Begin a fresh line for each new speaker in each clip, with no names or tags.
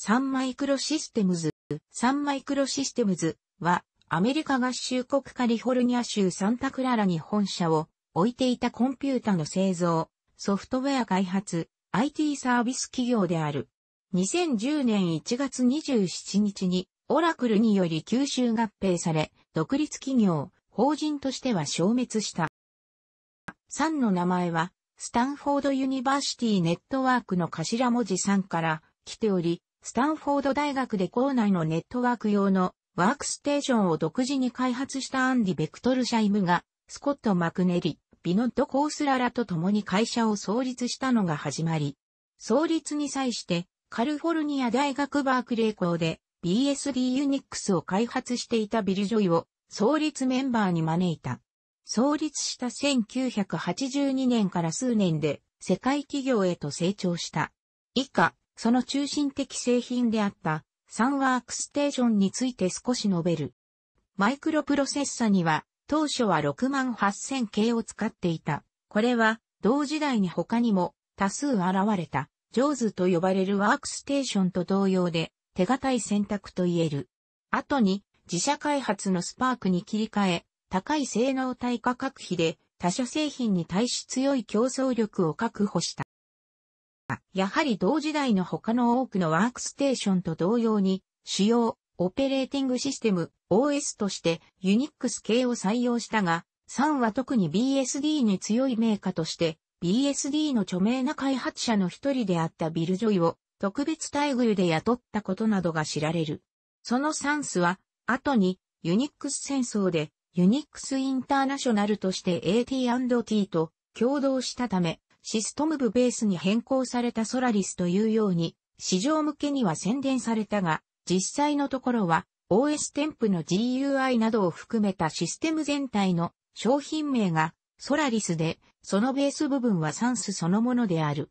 サンマイクロシステムズ、サンマイクロシステムズは、アメリカ合衆国カリフォルニア州サンタクララに本社を置いていたコンピュータの製造、ソフトウェア開発、IT サービス企業である。2010年1月27日に、オラクルにより吸収合併され、独立企業、法人としては消滅した。サンの名前は、スタンフォードユニバーシティネットワークの頭文字サンから来ており、スタンフォード大学で校内のネットワーク用のワークステーションを独自に開発したアンディ・ベクトルシャイムが、スコット・マクネリ、ビノット・コースララと共に会社を創立したのが始まり、創立に際して、カルフォルニア大学バークレー校で BSD ユニックスを開発していたビル・ジョイを創立メンバーに招いた。創立した1982年から数年で世界企業へと成長した。以下、その中心的製品であったサンワークステーションについて少し述べる。マイクロプロセッサには当初は68000系を使っていた。これは同時代に他にも多数現れた、ジョーズと呼ばれるワークステーションと同様で手堅い選択と言える。後に自社開発のスパークに切り替え、高い性能対価格比で他社製品に対し強い競争力を確保した。やはり同時代の他の多くのワークステーションと同様に、主要、オペレーティングシステム、OS としてユニックス系を採用したが、3は特に BSD に強いメーカーとして、BSD の著名な開発者の一人であったビル・ジョイを特別待遇で雇ったことなどが知られる。そのサンスは、後にユニックス戦争でユニックスインターナショナルとして AT&T と共同したため、シストム部ベースに変更されたソラリスというように、市場向けには宣伝されたが、実際のところは OS 添付の GUI などを含めたシステム全体の商品名がソラリスで、そのベース部分はサンスそのものである。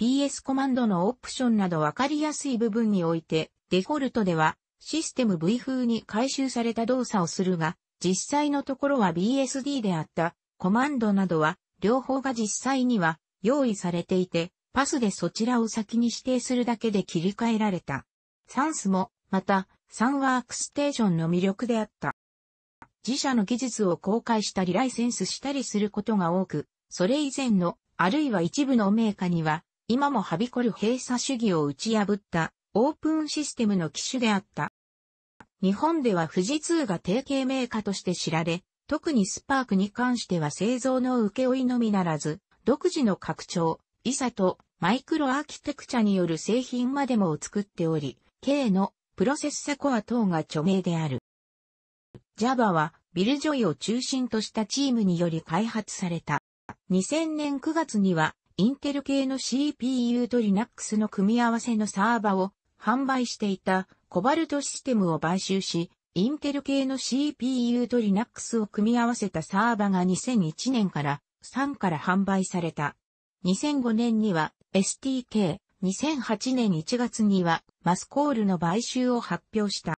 PS コマンドのオプションなどわかりやすい部分において、デフォルトではシステム V 風に回収された動作をするが、実際のところは BSD であったコマンドなどは、両方が実際には用意されていて、パスでそちらを先に指定するだけで切り替えられた。サンスも、また、サンワークステーションの魅力であった。自社の技術を公開したりライセンスしたりすることが多く、それ以前の、あるいは一部のメーカーには、今もはびこる閉鎖主義を打ち破ったオープンシステムの機種であった。日本では富士通が提携メーカーとして知られ、特にスパークに関しては製造の請負いのみならず、独自の拡張、イサとマイクロアーキテクチャによる製品までもを作っており、K のプロセッサコア等が著名である。Java はビル・ジョイを中心としたチームにより開発された。2000年9月にはインテル系の CPU と Linux の組み合わせのサーバを販売していたコバルトシステムを買収し、インテル系の CPU と Linux を組み合わせたサーバが2001年から3から販売された。2005年には STK、2008年1月にはマスコールの買収を発表した。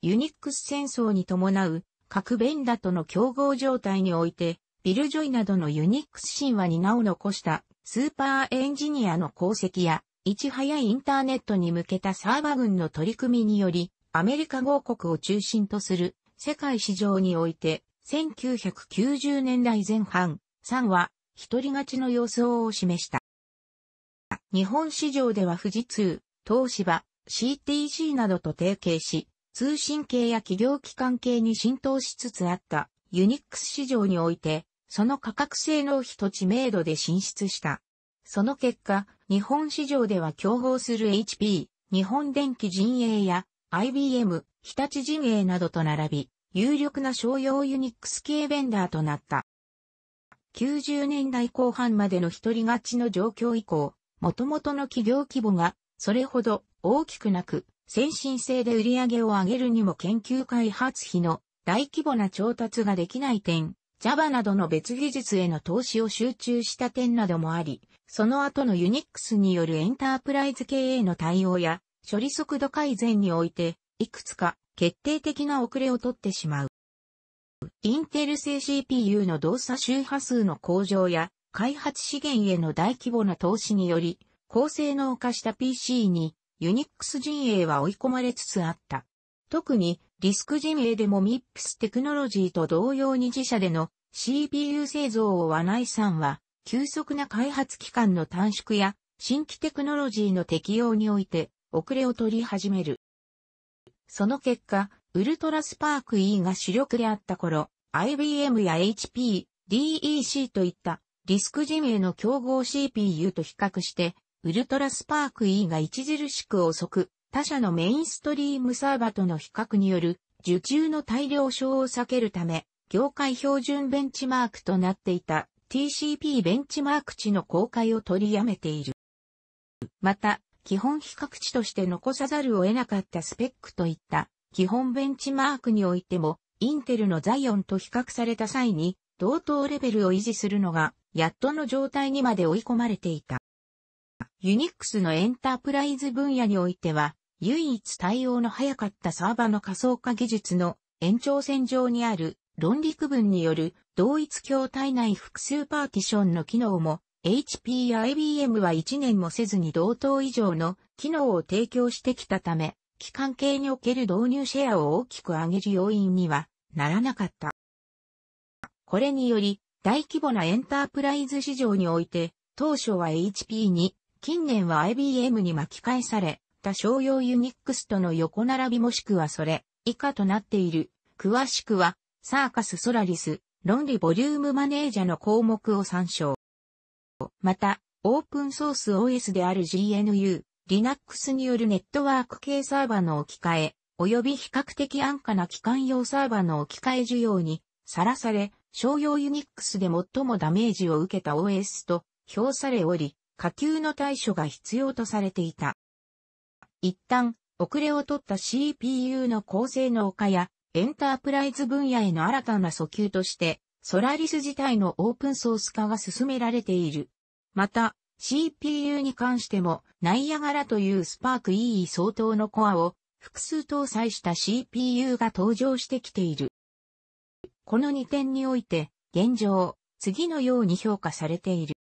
ユニックス戦争に伴う各ベンダとの競合状態において、ビル・ジョイなどのユニックス神話に名を残したスーパーエンジニアの功績や、いち早いインターネットに向けたサーバー軍の取り組みにより、アメリカ合国を中心とする世界市場において1990年代前半、3は、一人勝ちの様相を示した。日本市場では富士通、東芝、CTC などと提携し、通信系や企業機関系に浸透しつつあったユニックス市場において、その価格性能比と知名度で進出した。その結果、日本市場では競合する HP、日本電機陣営や IBM、日立陣営などと並び、有力な商用ユニックス系ベンダーとなった。90年代後半までの一人勝ちの状況以降、元々の企業規模がそれほど大きくなく、先進性で売り上げを上げるにも研究開発費の大規模な調達ができない点、Java などの別技術への投資を集中した点などもあり、その後のユニックスによるエンタープライズ経営の対応や処理速度改善において、いくつか決定的な遅れをとってしまう。インテル製 CPU の動作周波数の向上や開発資源への大規模な投資により、高性能化した PC にユニックス陣営は追い込まれつつあった。特にリスク陣営でも MIPS テクノロジーと同様に自社での CPU 製造をはなさんは、急速な開発期間の短縮や新規テクノロジーの適用において遅れを取り始める。その結果、ウルトラスパーク E が主力であった頃、IBM や HP、DEC といったリスク陣営の競合 CPU と比較して、ウルトラスパーク E が著しく遅く、他社のメインストリームサーバとの比較による受注の大量症を避けるため、業界標準ベンチマークとなっていた TCP ベンチマーク値の公開を取りやめている。また、基本比較値として残さざるを得なかったスペックといった基本ベンチマークにおいても、インテルのザイオンと比較された際に、同等レベルを維持するのが、やっとの状態にまで追い込まれていた。ユニックスのエンタープライズ分野においては、唯一対応の早かったサーバの仮想化技術の延長線上にある論理区分による同一筐体内複数パーティションの機能も HP や IBM は1年もせずに同等以上の機能を提供してきたため、機関系における導入シェアを大きく上げる要因にはならなかった。これにより、大規模なエンタープライズ市場において、当初は HP に、近年は IBM に巻き返され、た商用ユニックスとの横並びもしくはそれ、以下となっている。詳しくは、サーカスソラリス、論理ボリュームマネージャーの項目を参照。また、オープンソース OS である GNU、Linux によるネットワーク系サーバの置き換え、及び比較的安価な機関用サーバの置き換え需要にさらされ、商用ユニックスで最もダメージを受けた OS と評されおり、下級の対処が必要とされていた。一旦、遅れを取った CPU の高性能化や、エンタープライズ分野への新たな訴求として、ソラリス自体のオープンソース化が進められている。また、CPU に関しても、ナイアガラというスパーク EE 相当のコアを複数搭載した CPU が登場してきている。この2点において、現状、次のように評価されている。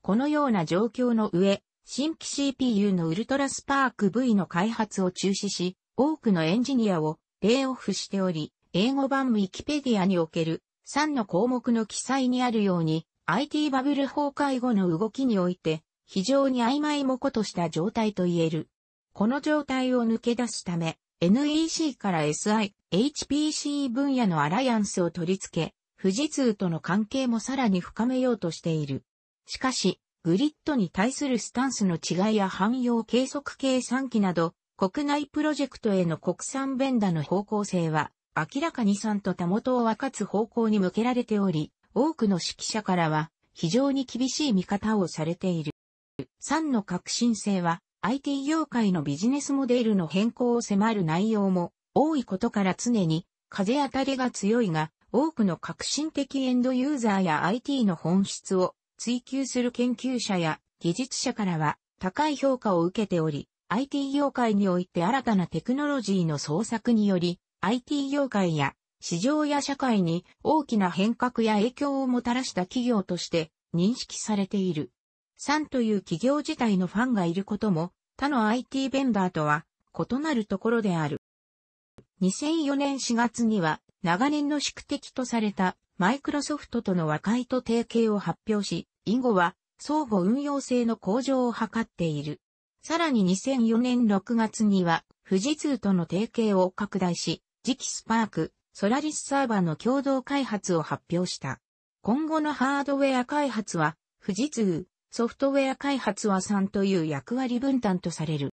このような状況の上、新規 CPU のウルトラスパーク V の開発を中止し、多くのエンジニアをレイオフしており、英語版ウィキペディアにおける3の項目の記載にあるように、IT バブル崩壊後の動きにおいて、非常に曖昧もことした状態と言える。この状態を抜け出すため、NEC から SI、HPC 分野のアライアンスを取り付け、富士通との関係もさらに深めようとしている。しかし、グリッドに対するスタンスの違いや汎用計測計算機など、国内プロジェクトへの国産ベンダの方向性は、明らかに3とたもとを分かつ方向に向けられており、多くの指揮者からは非常に厳しい見方をされている。3の革新性は IT 業界のビジネスモデルの変更を迫る内容も多いことから常に風当たりが強いが、多くの革新的エンドユーザーや IT の本質を追求する研究者や技術者からは高い評価を受けており、IT 業界において新たなテクノロジーの創作により、IT 業界や市場や社会に大きな変革や影響をもたらした企業として認識されている。3という企業自体のファンがいることも他の IT ベンダーとは異なるところである。2004年4月には長年の宿敵とされたマイクロソフトとの和解と提携を発表し、以後は相互運用性の向上を図っている。さらに2004年6月には富士通との提携を拡大し、次期スパーク、ソラリスサーバーの共同開発を発表した。今後のハードウェア開発は、富士通、ソフトウェア開発は3という役割分担とされる。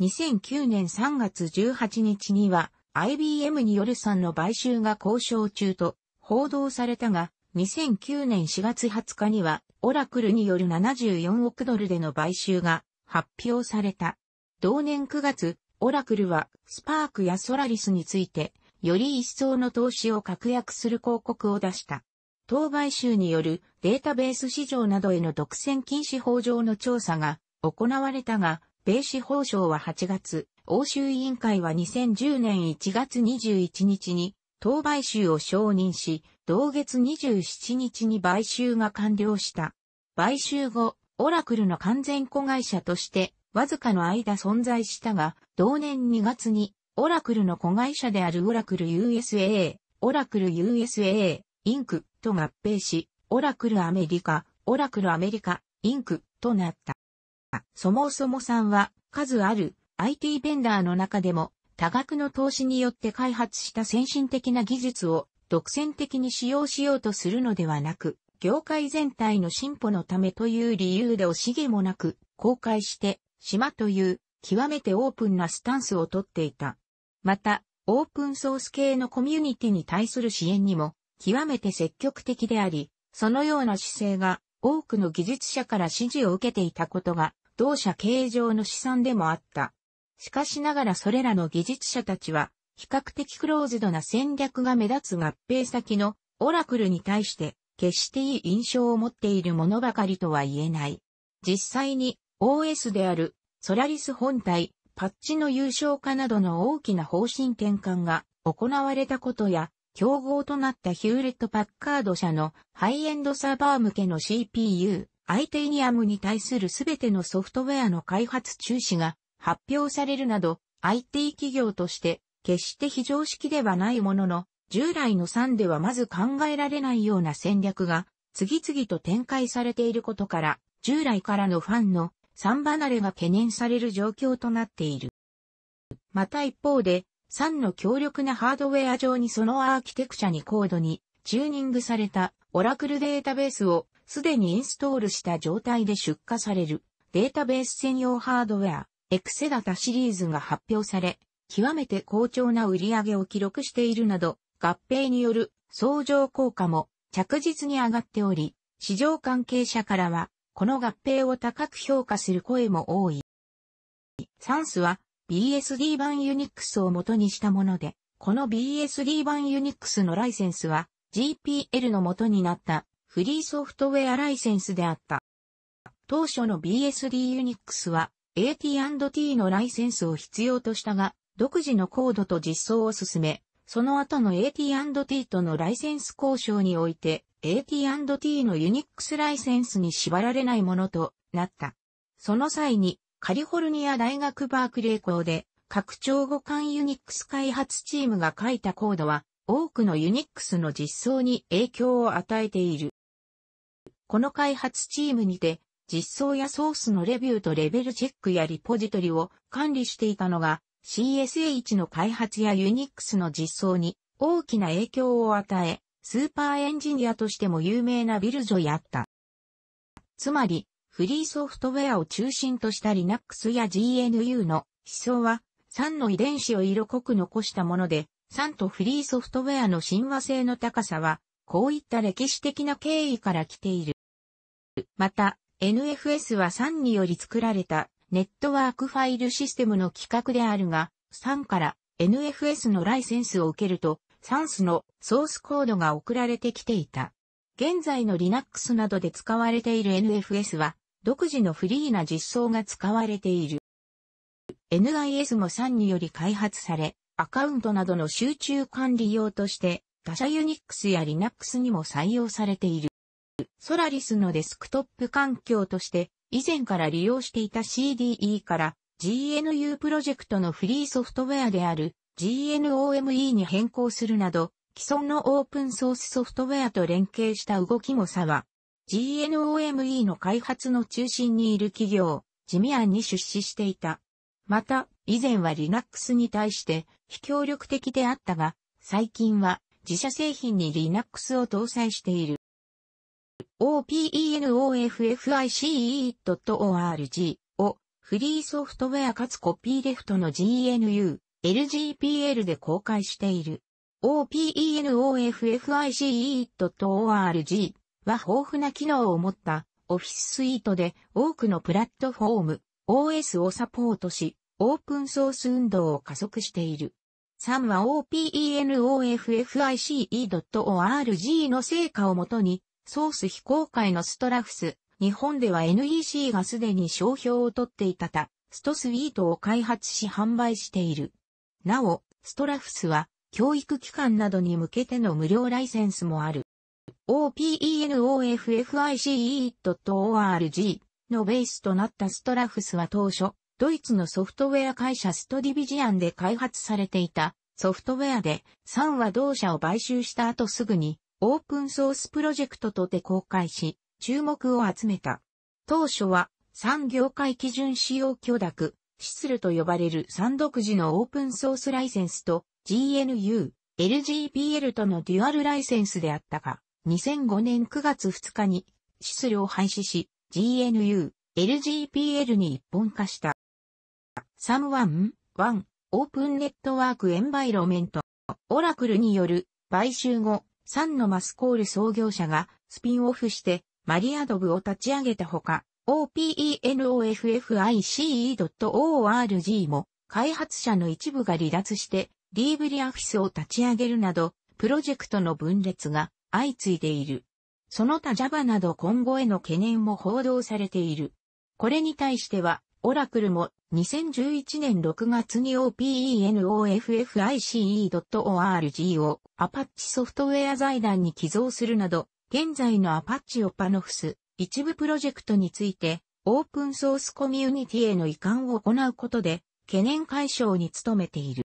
2009年3月18日には、IBM による3の買収が交渉中と報道されたが、2009年4月20日には、オラクルによる74億ドルでの買収が発表された。同年9月、オラクルは、スパークやソラリスについて、より一層の投資を確約する広告を出した。当買収によるデータベース市場などへの独占禁止法上の調査が行われたが、米司法省は8月、欧州委員会は2010年1月21日に、当買収を承認し、同月27日に買収が完了した。買収後、オラクルの完全子会社としてわずかの間存在したが、同年2月に、オラクルの子会社であるオラクル USA、オラクル USA、インクと合併し、オラクルアメリカ、オラクルアメリカ、インクとなった。そもそもさんは、数ある IT ベンダーの中でも、多額の投資によって開発した先進的な技術を独占的に使用しようとするのではなく、業界全体の進歩のためという理由で惜しげもなく公開して島という極めてオープンなスタンスをとっていた。また、オープンソース系のコミュニティに対する支援にも極めて積極的であり、そのような姿勢が多くの技術者から支持を受けていたことが同社形状の資産でもあった。しかしながらそれらの技術者たちは比較的クローズドな戦略が目立つ合併先のオラクルに対して決していい印象を持っているものばかりとは言えない。実際に OS であるソラリス本体、パッチの優勝化などの大きな方針転換が行われたことや、競合となったヒューレット・パッカード社のハイエンドサーバー向けの CPU、i t ニアムに対するすべてのソフトウェアの開発中止が発表されるなど、IT 企業として決して非常識ではないものの、従来の3ではまず考えられないような戦略が次々と展開されていることから、従来からのファンの三離れが懸念される状況となっている。また一方で、三の強力なハードウェア上にそのアーキテクチャにコードにチューニングされたオラクルデータベースをすでにインストールした状態で出荷されるデータベース専用ハードウェアエクセダタシリーズが発表され、極めて好調な売り上げを記録しているなど、合併による相乗効果も着実に上がっており、市場関係者からはこの合併を高く評価する声も多い。サンスは BSD 版ユニックスを元にしたもので、この BSD 版ユニックスのライセンスは GPL の元になったフリーソフトウェアライセンスであった。当初の BSD ユニックスは AT&T のライセンスを必要としたが、独自のコードと実装を進め、その後の AT&T とのライセンス交渉において、AT&T のユニックスライセンスに縛られないものとなった。その際にカリフォルニア大学バークレー校で拡張互換ユニックス開発チームが書いたコードは多くのユニックスの実装に影響を与えている。この開発チームにて実装やソースのレビューとレベルチェックやリポジトリを管理していたのが CSH の開発やユニックスの実装に大きな影響を与え、スーパーエンジニアとしても有名なビルジョイあった。つまり、フリーソフトウェアを中心とした Linux や GNU の思想は、3の遺伝子を色濃く残したもので、3とフリーソフトウェアの親和性の高さは、こういった歴史的な経緯から来ている。また、NFS は3により作られたネットワークファイルシステムの規格であるが、3から NFS のライセンスを受けると、サンスのソースコードが送られてきていた。現在の Linux などで使われている NFS は、独自のフリーな実装が使われている。NIS も3により開発され、アカウントなどの集中管理用として、他社ニックスや Linux にも採用されている。ソラリスのデスクトップ環境として、以前から利用していた CDE から GNU プロジェクトのフリーソフトウェアである GNOME に変更するなど、既存のオープンソースソフトウェアと連携した動きも差は、GNOME の開発の中心にいる企業、ジミアンに出資していた。また、以前は Linux に対して非協力的であったが、最近は自社製品に Linux を搭載している。openoffice.org をフリーソフトウェアかつコピーレフトの GNU LGPL で公開している。o p e n o f f i c e o r g は豊富な機能を持った Office スイートで多くのプラットフォーム、OS をサポートし、オープンソース運動を加速している。3は o p e n o f f i c e o r g の成果をもとに、ソース非公開のストラフス、日本では NEC がすでに商標を取っていたた、ストスイートを開発し販売している。なお、ストラフスは、教育機関などに向けての無料ライセンスもある。OPENOFFICE.org のベースとなったストラフスは当初、ドイツのソフトウェア会社ストディビジアンで開発されていたソフトウェアで、3は同社を買収した後すぐに、オープンソースプロジェクトとて公開し、注目を集めた。当初は、産業界基準使用許諾、シスルと呼ばれる3独自のオープンソースライセンスと GNU、LGPL とのデュアルライセンスであったが、2005年9月2日にシスルを廃止し、GNU、LGPL に一本化した。s ム・ m ン、ワン、オープン・ネットワーク・エンバイロメント。オラクルによる買収後、3のマスコール創業者がスピンオフしてマリアドブを立ち上げたほか、OpenOffice.org も開発者の一部が離脱してリーブリアフィスを立ち上げるなどプロジェクトの分裂が相次いでいる。その他 Java など今後への懸念も報道されている。これに対しては、オラクルも2011年6月に OpenOffice.org をアパッチソフトウェア財団に寄贈するなど、現在のアパッチオパノフス一部プロジェクトについて、オープンソースコミュニティへの移管を行うことで、懸念解消に努めている。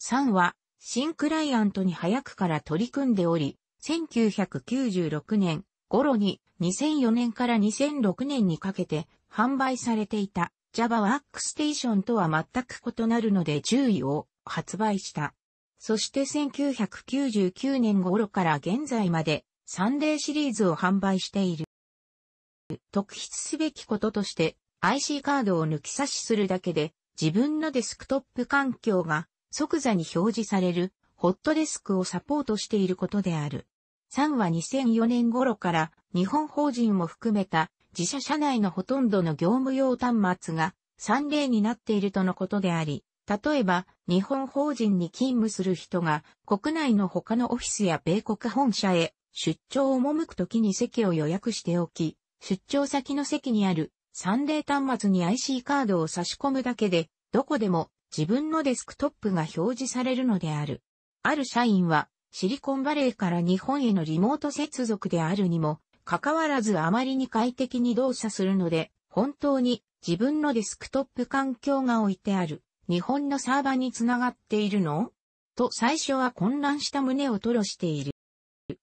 3は、新クライアントに早くから取り組んでおり、1996年頃に2004年から2006年にかけて販売されていた Java Workstation とは全く異なるので注意を発売した。そして1999年頃から現在までサンデーシリーズを販売している。特筆すべきこととして IC カードを抜き差しするだけで自分のデスクトップ環境が即座に表示されるホットデスクをサポートしていることである。3は2004年頃から日本法人も含めた自社社内のほとんどの業務用端末が3例になっているとのことであり、例えば日本法人に勤務する人が国内の他のオフィスや米国本社へ出張を赴くときに席を予約しておき、出張先の席にあるサンデー端末に IC カードを差し込むだけで、どこでも自分のデスクトップが表示されるのである。ある社員は、シリコンバレーから日本へのリモート接続であるにも、かかわらずあまりに快適に動作するので、本当に自分のデスクトップ環境が置いてある、日本のサーバにつながっているのと最初は混乱した胸を吐露している。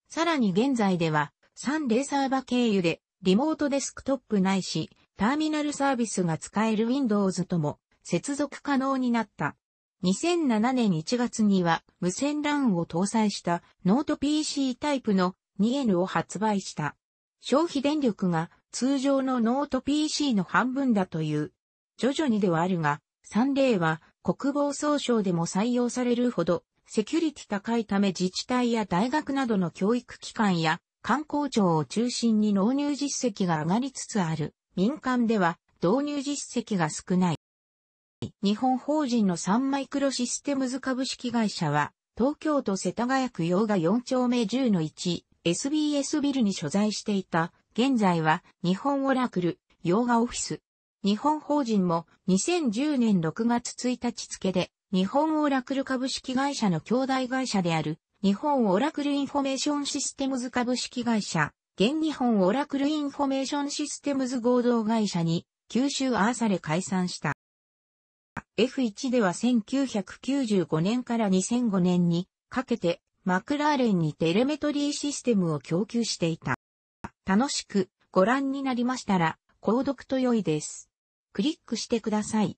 さらに現在では、サンデーサーバ経由でリモートデスクトップないし、ターミナルサービスが使える Windows とも接続可能になった。2007年1月には無線 LAN を搭載したノート PC タイプの 2N を発売した。消費電力が通常のノート PC の半分だという。徐々にではあるが、3例は国防総省でも採用されるほどセキュリティ高いため自治体や大学などの教育機関や観光庁を中心に納入実績が上がりつつある。民間では導入実績が少ない。日本法人のサンマイクロシステムズ株式会社は、東京都世田谷区洋画4丁目10の 1SBS ビルに所在していた、現在は日本オラクル洋画オフィス。日本法人も2010年6月1日付で日本オラクル株式会社の兄弟会社である日本オラクルインフォメーションシステムズ株式会社、現日本オラクルインフォメーションシステムズ合同会社に、九州アーサレ解散した。F1 では1995年から2005年にかけてマクラーレンにテレメトリーシステムを供給していた。楽しくご覧になりましたら購読と良いです。クリックしてください。